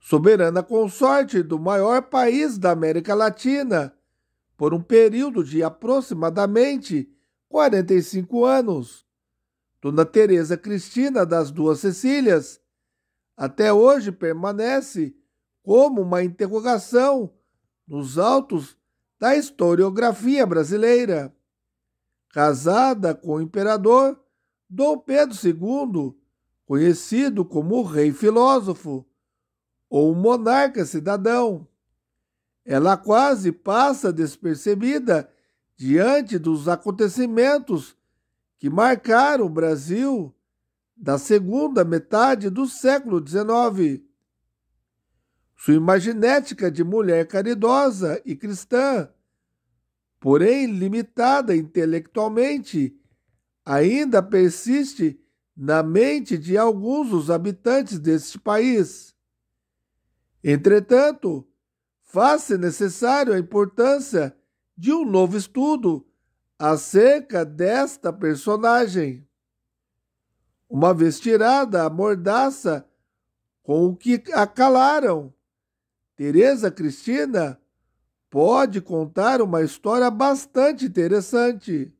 soberana consorte do maior país da América Latina, por um período de aproximadamente 45 anos. Dona Teresa Cristina das Duas Cecílias até hoje permanece como uma interrogação nos autos da historiografia brasileira. Casada com o imperador Dom Pedro II, conhecido como o Rei Filósofo, ou um monarca cidadão. Ela quase passa despercebida diante dos acontecimentos que marcaram o Brasil da segunda metade do século XIX. Sua imaginética de mulher caridosa e cristã, porém limitada intelectualmente, ainda persiste na mente de alguns dos habitantes deste país. Entretanto, faz-se necessário a importância de um novo estudo acerca desta personagem. Uma vez tirada a mordaça com o que a calaram, Teresa Cristina pode contar uma história bastante interessante.